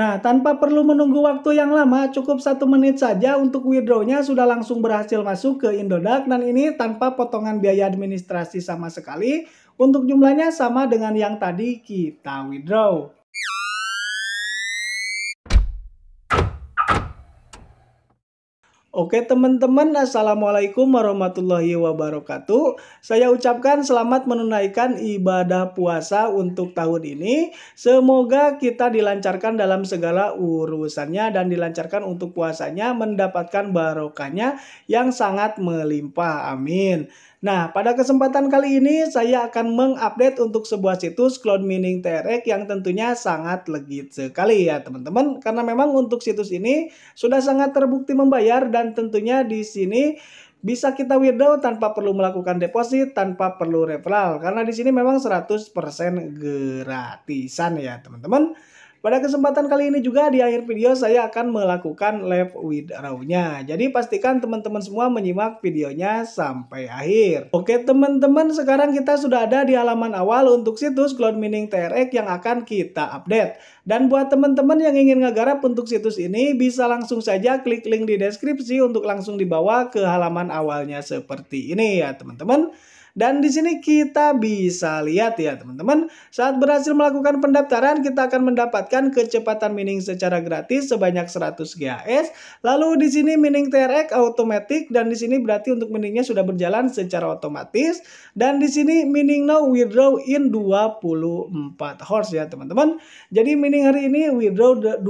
Nah, tanpa perlu menunggu waktu yang lama, cukup satu menit saja untuk withdraw sudah langsung berhasil masuk ke Indodax dan ini tanpa potongan biaya administrasi sama sekali. Untuk jumlahnya sama dengan yang tadi kita withdraw. Oke teman-teman, Assalamualaikum warahmatullahi wabarakatuh. Saya ucapkan selamat menunaikan ibadah puasa untuk tahun ini. Semoga kita dilancarkan dalam segala urusannya dan dilancarkan untuk puasanya mendapatkan barokahnya yang sangat melimpah. Amin. Nah, pada kesempatan kali ini saya akan mengupdate untuk sebuah situs Cloud Mining TRX e yang tentunya sangat legit sekali ya teman-teman. Karena memang untuk situs ini sudah sangat terbukti membayar dan tentunya di sini bisa kita withdraw tanpa perlu melakukan deposit, tanpa perlu referral. Karena di sini memang 100% gratisan ya teman-teman. Pada kesempatan kali ini juga di akhir video saya akan melakukan live with nya Jadi pastikan teman-teman semua menyimak videonya sampai akhir. Oke teman-teman sekarang kita sudah ada di halaman awal untuk situs Cloud Mining TRX yang akan kita update. Dan buat teman-teman yang ingin ngegarap untuk situs ini bisa langsung saja klik link di deskripsi untuk langsung dibawa ke halaman awalnya seperti ini ya teman-teman. Dan di sini kita bisa lihat ya teman-teman, saat berhasil melakukan pendaftaran kita akan mendapatkan kecepatan mining secara gratis sebanyak 100 GHz. Lalu di sini mining TRX automatic dan di sini berarti untuk miningnya sudah berjalan secara otomatis dan di sini mining now withdraw in 24 horse ya teman-teman. Jadi mining hari ini withdraw 24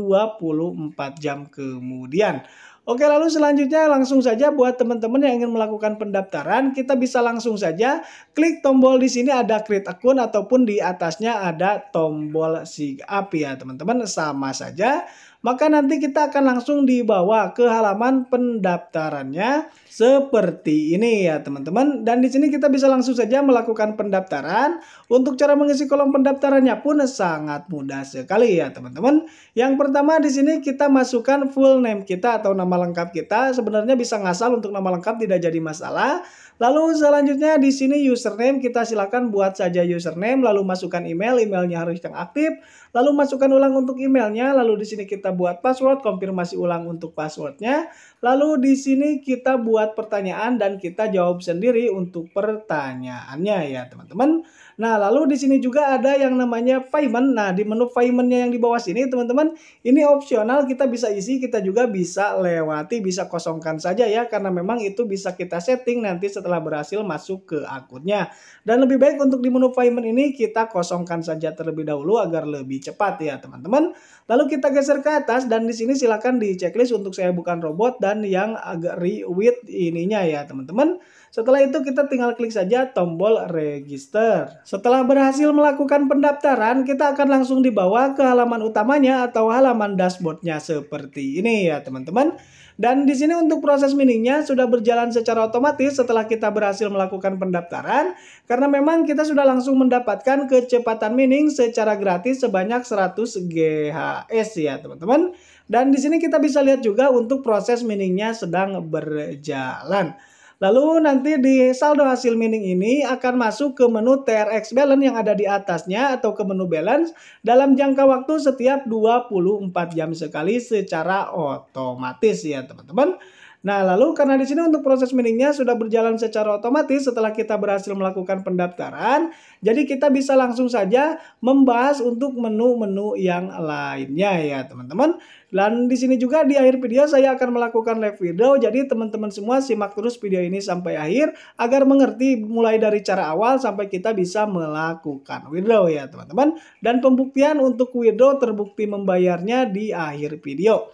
jam kemudian. Oke, lalu selanjutnya langsung saja buat teman-teman yang ingin melakukan pendaftaran, kita bisa langsung saja klik tombol di sini ada create akun ataupun di atasnya ada tombol sign up ya, teman-teman. Sama saja maka nanti kita akan langsung dibawa ke halaman pendaftarannya seperti ini ya teman-teman. Dan di sini kita bisa langsung saja melakukan pendaftaran. Untuk cara mengisi kolom pendaftarannya pun sangat mudah sekali ya teman-teman. Yang pertama di sini kita masukkan full name kita atau nama lengkap kita. Sebenarnya bisa ngasal untuk nama lengkap tidak jadi masalah. Lalu selanjutnya di sini username kita silakan buat saja username lalu masukkan email, emailnya harus yang aktif. Lalu masukkan ulang untuk emailnya, lalu di sini kita buat password, konfirmasi ulang untuk passwordnya, Lalu di sini kita buat pertanyaan dan kita jawab sendiri untuk pertanyaannya ya teman-teman. Nah lalu di sini juga ada yang namanya payment. Nah di menu paymentnya yang di bawah sini teman-teman ini opsional kita bisa isi kita juga bisa lewati bisa kosongkan saja ya karena memang itu bisa kita setting nanti setelah berhasil masuk ke akunnya. Dan lebih baik untuk di menu payment ini kita kosongkan saja terlebih dahulu agar lebih cepat ya teman-teman. Lalu kita geser ke atas dan di sini silahkan di checklist untuk saya bukan robot dan yang agak rewit ininya ya teman-teman. Setelah itu kita tinggal klik saja tombol register. Setelah berhasil melakukan pendaftaran, kita akan langsung dibawa ke halaman utamanya atau halaman dashboardnya seperti ini ya teman-teman. Dan di sini untuk proses miningnya sudah berjalan secara otomatis setelah kita berhasil melakukan pendaftaran karena memang kita sudah langsung mendapatkan kecepatan mining secara gratis sebanyak 100 GHS ya teman-teman. Dan di sini kita bisa lihat juga untuk proses miningnya sedang berjalan. Lalu nanti di saldo hasil mining ini akan masuk ke menu TRX balance yang ada di atasnya atau ke menu balance dalam jangka waktu setiap 24 jam sekali secara otomatis ya teman-teman. Nah, lalu karena di sini untuk proses miningnya sudah berjalan secara otomatis setelah kita berhasil melakukan pendaftaran, jadi kita bisa langsung saja membahas untuk menu-menu yang lainnya ya, teman-teman. Dan di sini juga di akhir video saya akan melakukan live video, jadi teman-teman semua simak terus video ini sampai akhir agar mengerti mulai dari cara awal sampai kita bisa melakukan withdraw ya teman-teman. Dan pembuktian untuk withdraw terbukti membayarnya di akhir video.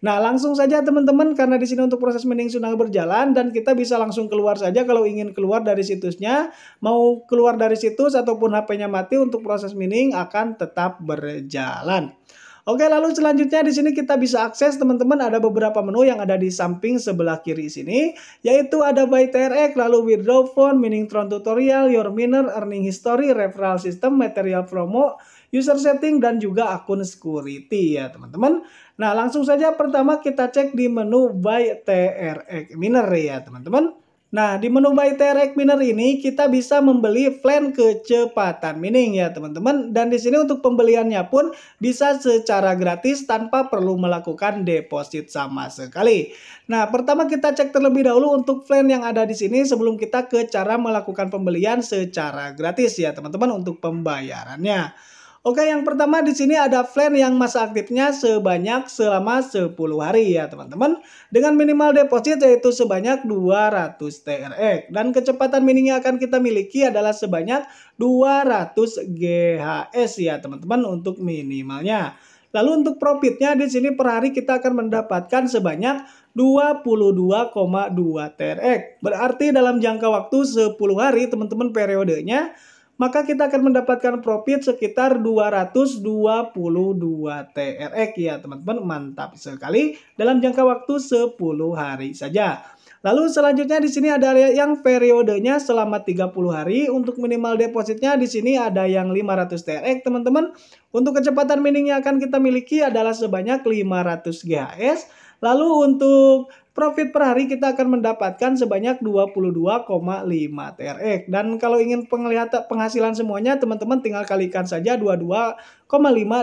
Nah, langsung saja teman-teman karena di sini untuk proses mining sudah berjalan dan kita bisa langsung keluar saja kalau ingin keluar dari situsnya, mau keluar dari situs ataupun HP-nya mati untuk proses mining akan tetap berjalan. Oke, lalu selanjutnya di sini kita bisa akses teman-teman ada beberapa menu yang ada di samping sebelah kiri sini, yaitu ada buy TRX, lalu withdraw phone, mining tron tutorial, your miner, earning history, referral system, material promo, user setting dan juga akun security ya teman-teman. Nah langsung saja pertama kita cek di menu Buy TRX Miner ya teman-teman. Nah, di menu Buy TRX Miner ini kita bisa membeli plan kecepatan mining ya teman-teman. Dan di sini untuk pembeliannya pun bisa secara gratis tanpa perlu melakukan deposit sama sekali. Nah, pertama kita cek terlebih dahulu untuk plan yang ada di sini sebelum kita ke cara melakukan pembelian secara gratis ya teman-teman untuk pembayarannya. Oke, yang pertama di sini ada plan yang masa aktifnya sebanyak selama 10 hari ya teman-teman. Dengan minimal deposit yaitu sebanyak 200 TRX. Dan kecepatan mining yang akan kita miliki adalah sebanyak 200 GHS ya teman-teman untuk minimalnya. Lalu untuk profitnya di sini per hari kita akan mendapatkan sebanyak 22,2 TRX. Berarti dalam jangka waktu 10 hari teman-teman periodenya maka kita akan mendapatkan profit sekitar 222 TRX ya teman-teman. Mantap sekali dalam jangka waktu 10 hari saja. Lalu selanjutnya di sini ada yang periodenya selama 30 hari. Untuk minimal depositnya di sini ada yang 500 TRX teman-teman. Untuk kecepatan miningnya akan kita miliki adalah sebanyak 500 GHS. Lalu untuk profit per hari kita akan mendapatkan sebanyak 22,5 TRX. Dan kalau ingin penglihatan penghasilan semuanya, teman-teman tinggal kalikan saja 22,5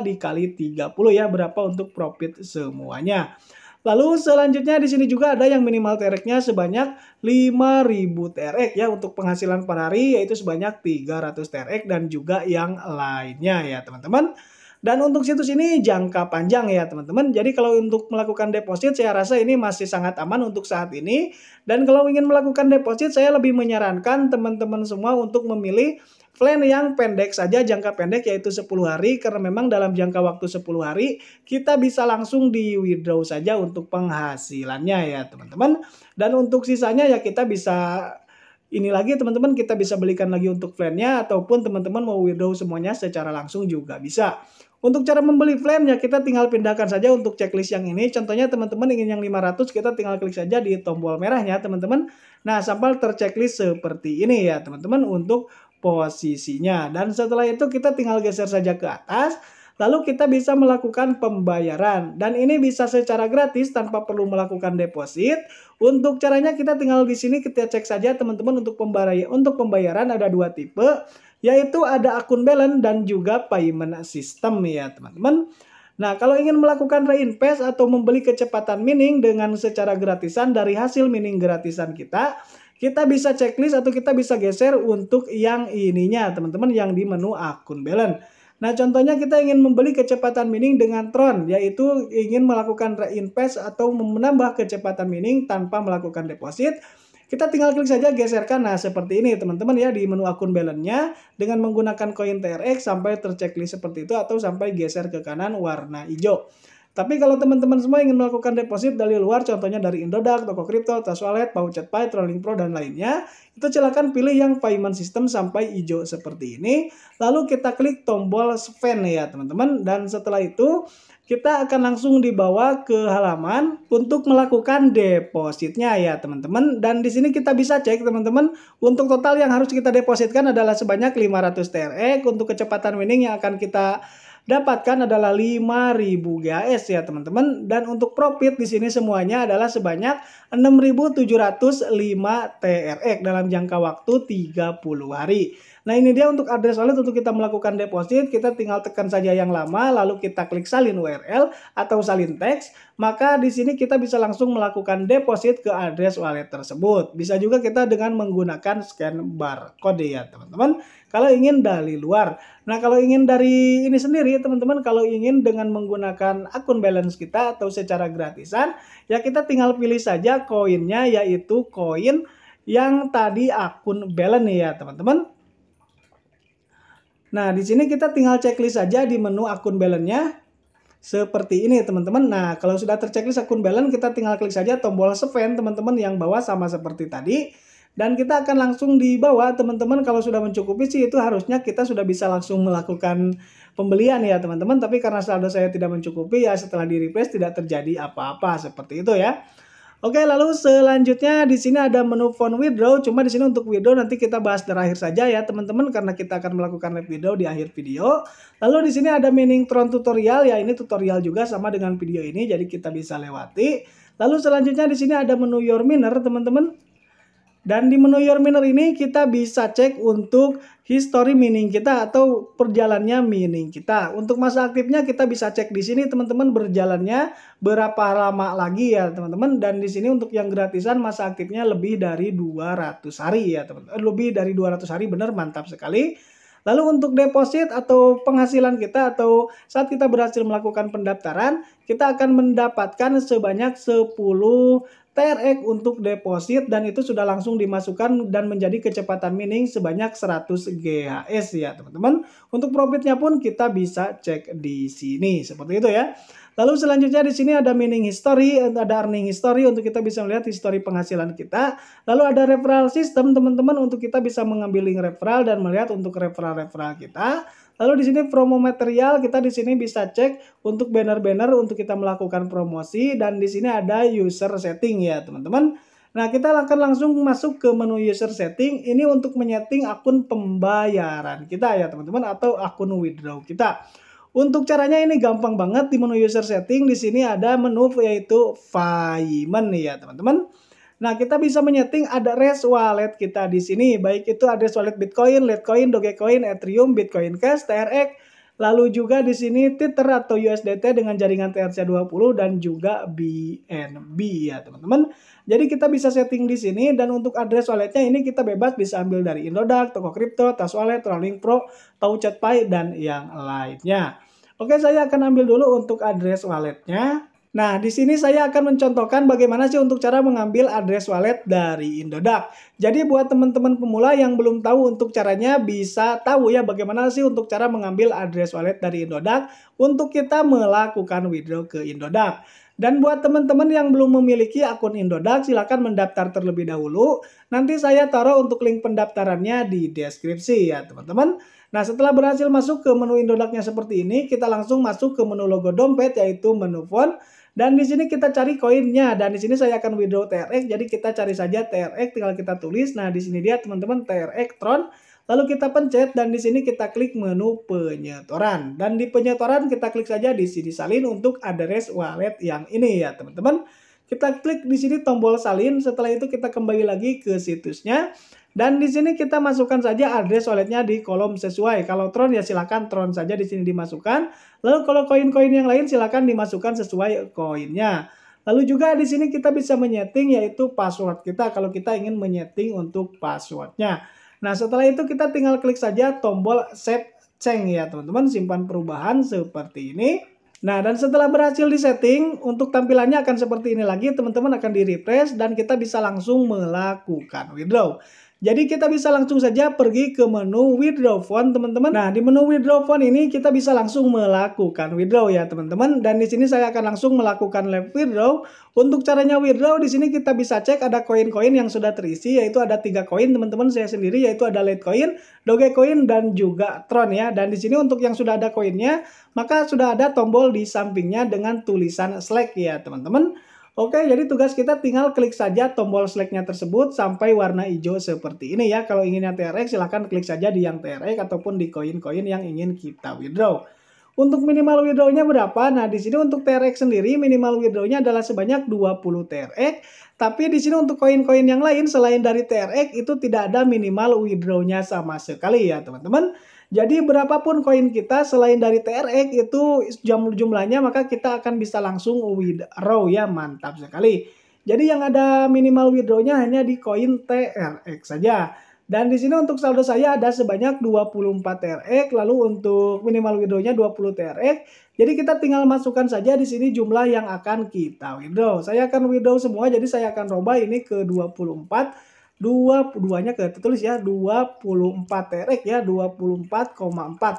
dikali 30 ya, berapa untuk profit semuanya. Lalu selanjutnya di sini juga ada yang minimal TRX-nya sebanyak 5000 TRX ya untuk penghasilan per hari yaitu sebanyak 300 TRX dan juga yang lainnya ya teman-teman. Dan untuk situs ini jangka panjang ya teman-teman. Jadi kalau untuk melakukan deposit saya rasa ini masih sangat aman untuk saat ini. Dan kalau ingin melakukan deposit saya lebih menyarankan teman-teman semua untuk memilih plan yang pendek saja jangka pendek yaitu 10 hari karena memang dalam jangka waktu 10 hari kita bisa langsung di withdraw saja untuk penghasilannya ya teman-teman dan untuk sisanya ya kita bisa ini lagi teman-teman kita bisa belikan lagi untuk plannya ataupun teman-teman mau withdraw semuanya secara langsung juga bisa untuk cara membeli plannya kita tinggal pindahkan saja untuk checklist yang ini. Contohnya teman-teman ingin yang 500 kita tinggal klik saja di tombol merahnya teman-teman. Nah sampel terchecklist seperti ini ya teman-teman untuk posisinya. Dan setelah itu kita tinggal geser saja ke atas. Lalu kita bisa melakukan pembayaran dan ini bisa secara gratis tanpa perlu melakukan deposit. Untuk caranya kita tinggal di sini kita cek saja teman-teman untuk pembayaran untuk pembayaran ada dua tipe yaitu ada akun balance dan juga payment system ya teman-teman. Nah, kalau ingin melakukan reinvest atau membeli kecepatan mining dengan secara gratisan dari hasil mining gratisan kita, kita bisa checklist atau kita bisa geser untuk yang ininya, teman-teman, yang di menu akun balance. Nah, contohnya kita ingin membeli kecepatan mining dengan Tron, yaitu ingin melakukan reinvest atau menambah kecepatan mining tanpa melakukan deposit kita tinggal klik saja geserkan. Nah, seperti ini teman-teman ya di menu akun balance-nya dengan menggunakan koin TRX sampai terceklis seperti itu atau sampai geser ke kanan warna hijau. Tapi kalau teman-teman semua ingin melakukan deposit dari luar, contohnya dari Indodax, Toko Kripto, Tas Wallet, ChatPay, Pay, Trolling Pro, dan lainnya, itu silakan pilih yang payment system sampai hijau seperti ini. Lalu kita klik tombol spend ya teman-teman. Dan setelah itu, kita akan langsung dibawa ke halaman untuk melakukan depositnya ya teman-teman. Dan di sini kita bisa cek teman-teman, untuk total yang harus kita depositkan adalah sebanyak 500 TRX. E. Untuk kecepatan winning yang akan kita dapatkan adalah 5000 GAS ya teman-teman dan untuk profit di sini semuanya adalah sebanyak 6705 TRX dalam jangka waktu 30 hari. Nah ini dia untuk address wallet untuk kita melakukan deposit kita tinggal tekan saja yang lama lalu kita klik salin URL atau salin teks maka di sini kita bisa langsung melakukan deposit ke address wallet tersebut. Bisa juga kita dengan menggunakan scan barcode ya teman-teman. Kalau ingin dari luar. Nah, kalau ingin dari ini sendiri teman-teman kalau ingin dengan menggunakan akun balance kita atau secara gratisan, ya kita tinggal pilih saja koinnya yaitu koin yang tadi akun balance ya, teman-teman. Nah, di sini kita tinggal checklist saja di menu akun balance-nya seperti ini teman-teman. Nah, kalau sudah terchecklist akun balance kita tinggal klik saja tombol spend teman-teman yang bawah sama seperti tadi dan kita akan langsung dibawa teman-teman kalau sudah mencukupi sih itu harusnya kita sudah bisa langsung melakukan pembelian ya teman-teman tapi karena saldo saya tidak mencukupi ya setelah di refresh tidak terjadi apa-apa seperti itu ya Oke, lalu selanjutnya di sini ada menu font withdraw. Cuma di sini untuk withdraw nanti kita bahas terakhir saja ya teman-teman karena kita akan melakukan live withdraw di akhir video. Lalu di sini ada tron tutorial ya ini tutorial juga sama dengan video ini jadi kita bisa lewati. Lalu selanjutnya di sini ada menu your miner teman-teman. Dan di menu Your Minor ini kita bisa cek untuk history mining kita atau perjalannya mining kita. Untuk masa aktifnya kita bisa cek di sini teman-teman berjalannya berapa lama lagi ya teman-teman. Dan di sini untuk yang gratisan masa aktifnya lebih dari 200 hari ya teman-teman. Eh, lebih dari 200 hari bener mantap sekali. Lalu untuk deposit atau penghasilan kita atau saat kita berhasil melakukan pendaftaran, kita akan mendapatkan sebanyak 10 TRX untuk deposit dan itu sudah langsung dimasukkan dan menjadi kecepatan mining sebanyak 100 GHS ya teman-teman. Untuk profitnya pun kita bisa cek di sini seperti itu ya. Lalu selanjutnya di sini ada mining history, ada earning history untuk kita bisa melihat histori penghasilan kita. Lalu ada referral system teman-teman untuk kita bisa mengambil link referral dan melihat untuk referral-referral kita. Lalu di sini promo material kita di sini bisa cek untuk banner-banner untuk kita melakukan promosi dan di sini ada user setting ya teman-teman. Nah kita akan langsung masuk ke menu user setting ini untuk menyeting akun pembayaran kita ya teman-teman atau akun withdraw kita. Untuk caranya ini gampang banget di menu user setting di sini ada menu yaitu payment ya teman-teman. Nah, kita bisa menyeting address wallet kita di sini, baik itu address wallet Bitcoin, Litecoin, Dogecoin, Ethereum, Bitcoin Cash, TRX, lalu juga di sini Tether atau USDT dengan jaringan TRC20 dan juga BNB ya, teman-teman. Jadi kita bisa setting di sini dan untuk address walletnya ini kita bebas bisa ambil dari Indodax, Toko Crypto, Tas Wallet, Rolling Pro, Chat Pay dan yang lainnya. Oke, saya akan ambil dulu untuk address walletnya. Nah, di sini saya akan mencontohkan bagaimana sih untuk cara mengambil address wallet dari Indodax. Jadi buat teman-teman pemula yang belum tahu untuk caranya bisa tahu ya bagaimana sih untuk cara mengambil address wallet dari Indodax untuk kita melakukan withdraw ke Indodax. Dan buat teman-teman yang belum memiliki akun Indodax, silahkan mendaftar terlebih dahulu. Nanti saya taruh untuk link pendaftarannya di deskripsi ya teman-teman. Nah setelah berhasil masuk ke menu Indodax-nya seperti ini, kita langsung masuk ke menu logo dompet yaitu menu font. Dan di sini kita cari koinnya dan di sini saya akan withdraw TRX jadi kita cari saja TRX tinggal kita tulis. Nah, di sini dia teman-teman TRX Tron. Lalu kita pencet dan di sini kita klik menu penyetoran dan di penyetoran kita klik saja di sini salin untuk address wallet yang ini ya, teman-teman. Kita klik di sini tombol salin, setelah itu kita kembali lagi ke situsnya dan di sini kita masukkan saja address walletnya di kolom sesuai. Kalau Tron ya silakan Tron saja di sini dimasukkan. Lalu kalau koin-koin yang lain silakan dimasukkan sesuai koinnya. Lalu juga di sini kita bisa menyeting yaitu password kita kalau kita ingin menyeting untuk passwordnya. Nah setelah itu kita tinggal klik saja tombol set change ya teman-teman. Simpan perubahan seperti ini. Nah, dan setelah berhasil disetting, untuk tampilannya akan seperti ini lagi. Teman-teman akan di-refresh dan kita bisa langsung melakukan withdraw. Jadi kita bisa langsung saja pergi ke menu withdraw font teman-teman. Nah di menu withdraw font ini kita bisa langsung melakukan withdraw ya teman-teman. Dan di sini saya akan langsung melakukan live withdraw. Untuk caranya withdraw di sini kita bisa cek ada koin-koin yang sudah terisi yaitu ada tiga koin teman-teman saya sendiri yaitu ada Litecoin, Dogecoin dan juga Tron ya. Dan di sini untuk yang sudah ada koinnya maka sudah ada tombol di sampingnya dengan tulisan select ya teman-teman. Oke, jadi tugas kita tinggal klik saja tombol select tersebut sampai warna hijau seperti ini ya. Kalau ingin yang TRX, silahkan klik saja di yang TRX ataupun di koin-koin yang ingin kita withdraw. Untuk minimal withdrawnya berapa? Nah, di sini untuk TRX sendiri minimal withdrawnya adalah sebanyak 20 TRX. Tapi di sini untuk koin-koin yang lain selain dari TRX itu tidak ada minimal withdrawnya sama sekali ya, teman-teman. Jadi berapapun koin kita selain dari TRX itu jam jumlahnya maka kita akan bisa langsung withdraw ya mantap sekali. Jadi yang ada minimal withdrawnya hanya di koin TRX saja. Dan di sini untuk saldo saya ada sebanyak 24 TRX, lalu untuk minimal withdrawnya 20 TRX. Jadi kita tinggal masukkan saja di sini jumlah yang akan kita withdraw. Saya akan withdraw semua, jadi saya akan roba ini ke 24 dua duanya ke tertulis ya 24 terek ya 24,4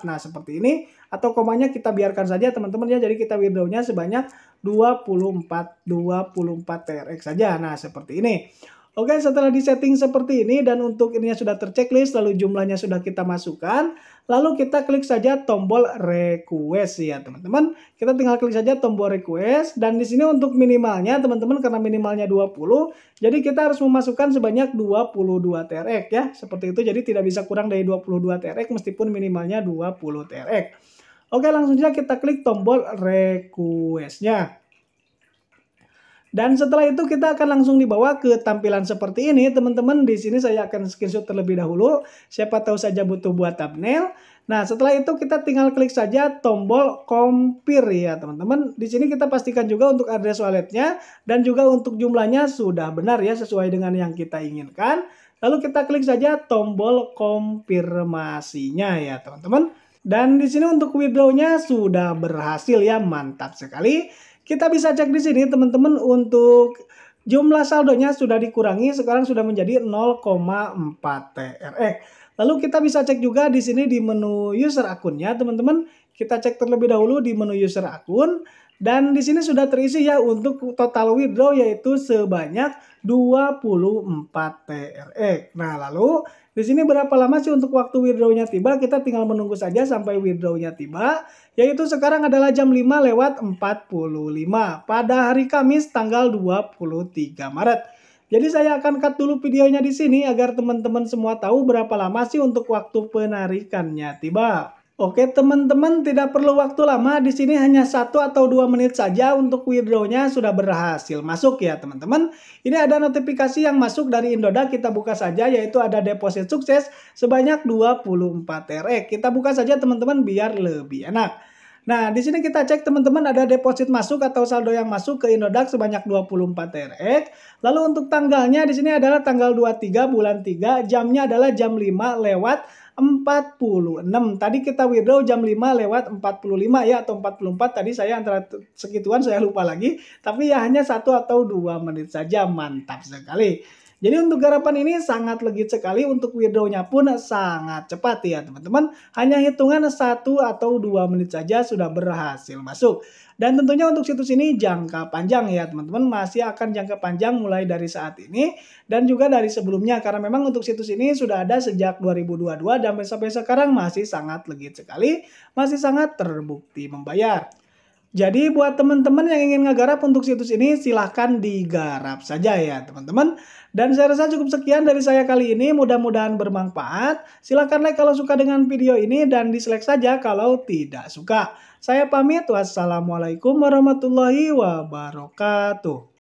nah seperti ini atau komanya kita biarkan saja teman-teman ya jadi kita withdrawnya sebanyak 24 24 terek saja nah seperti ini Oke, setelah disetting seperti ini dan untuk ininya sudah terchecklist, lalu jumlahnya sudah kita masukkan, lalu kita klik saja tombol request ya teman-teman. Kita tinggal klik saja tombol request dan di sini untuk minimalnya teman-teman karena minimalnya 20, jadi kita harus memasukkan sebanyak 22 TRX ya. Seperti itu, jadi tidak bisa kurang dari 22 TRX meskipun minimalnya 20 TRX. Oke, langsung saja kita klik tombol requestnya. Dan setelah itu kita akan langsung dibawa ke tampilan seperti ini. Teman-teman di sini saya akan screenshot terlebih dahulu. Siapa tahu saja butuh buat thumbnail. Nah setelah itu kita tinggal klik saja tombol compare ya teman-teman. Di sini kita pastikan juga untuk address walletnya dan juga untuk jumlahnya sudah benar ya sesuai dengan yang kita inginkan. Lalu kita klik saja tombol konfirmasinya ya teman-teman. Dan di sini untuk withdraw sudah berhasil ya, mantap sekali. Kita bisa cek di sini teman-teman untuk jumlah saldonya sudah dikurangi sekarang sudah menjadi 0,4 TRE. Eh, lalu kita bisa cek juga di sini di menu user akunnya teman-teman. Kita cek terlebih dahulu di menu user akun. Dan di sini sudah terisi ya untuk total withdraw yaitu sebanyak 24 TRX. E. Nah, lalu di sini berapa lama sih untuk waktu withdrawnya tiba? Kita tinggal menunggu saja sampai withdrawnya tiba, yaitu sekarang adalah jam 5 lewat 45 pada hari Kamis tanggal 23 Maret. Jadi saya akan cut dulu videonya di sini agar teman-teman semua tahu berapa lama sih untuk waktu penarikannya tiba. Oke teman-teman tidak perlu waktu lama di sini hanya satu atau dua menit saja untuk withdrawnya sudah berhasil masuk ya teman-teman. Ini ada notifikasi yang masuk dari Indoda kita buka saja yaitu ada deposit sukses sebanyak 24 TRX. E. Kita buka saja teman-teman biar lebih enak. Nah, di sini kita cek teman-teman ada deposit masuk atau saldo yang masuk ke Indodax sebanyak 24 TRX. E. Lalu untuk tanggalnya di sini adalah tanggal 23 bulan 3, jamnya adalah jam 5 lewat 46. Tadi kita withdraw jam 5 lewat 45 ya atau 44. Tadi saya antara segituan saya lupa lagi. Tapi ya hanya satu atau dua menit saja. Mantap sekali. Jadi untuk garapan ini sangat legit sekali, untuk widownya pun sangat cepat ya teman-teman. Hanya hitungan satu atau dua menit saja sudah berhasil masuk. Dan tentunya untuk situs ini jangka panjang ya teman-teman masih akan jangka panjang mulai dari saat ini dan juga dari sebelumnya karena memang untuk situs ini sudah ada sejak 2022 dan sampai sekarang masih sangat legit sekali, masih sangat terbukti membayar. Jadi buat teman-teman yang ingin ngegarap untuk situs ini silahkan digarap saja ya teman-teman. Dan saya rasa cukup sekian dari saya kali ini. Mudah-mudahan bermanfaat. Silahkan like kalau suka dengan video ini dan dislike saja kalau tidak suka. Saya pamit. Wassalamualaikum warahmatullahi wabarakatuh.